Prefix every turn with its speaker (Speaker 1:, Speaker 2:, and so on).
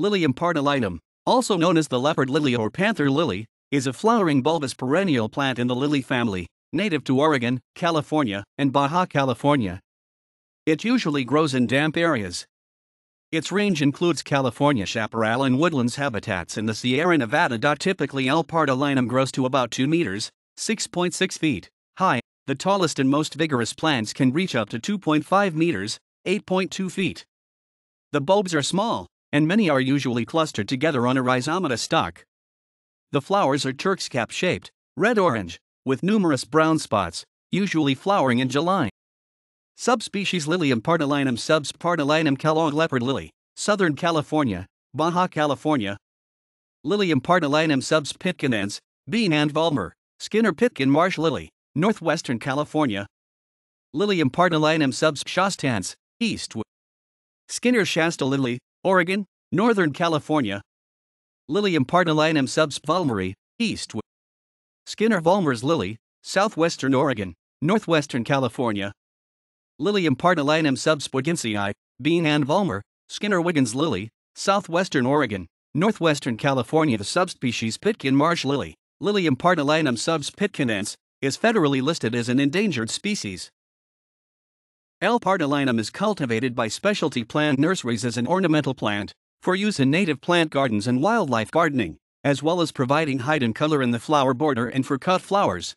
Speaker 1: Lilium pardalinum, also known as the leopard lily or panther lily, is a flowering bulbous perennial plant in the lily family, native to Oregon, California, and Baja California. It usually grows in damp areas. Its range includes California chaparral and woodlands habitats in the Sierra Nevada. Typically, L. pardalinum grows to about 2 meters (6.6 feet) high. The tallest and most vigorous plants can reach up to 2.5 meters (8.2 feet). The bulbs are small, and many are usually clustered together on a rhizomata stalk. The flowers are Turk's cap shaped, red orange, with numerous brown spots, usually flowering in July. Subspecies Lilium partylinum subsp. partylinum Kellogg leopard lily, Southern California, Baja California. Lilium partylinum subsp. pitkinens, bean and Valmer Skinner pitkin marsh lily, Northwestern California. Lilium partylinum subsp. shastans, Eastwood. Skinner shasta lily, Oregon, Northern California. Lilium pardalinum subsp. east. Skinner Vollmer's lily, southwestern Oregon, northwestern California. Lilium pardalinum subsp. Bean and Vollmer, Skinner Wiggins lily, southwestern Oregon, northwestern California. The subspecies Pitkin marsh lily, Lilium pardalinum subsp. pitkinense, is federally listed as an endangered species. L. pardalinum is cultivated by specialty plant nurseries as an ornamental plant for use in native plant gardens and wildlife gardening, as well as providing height and color in the flower border and for cut flowers.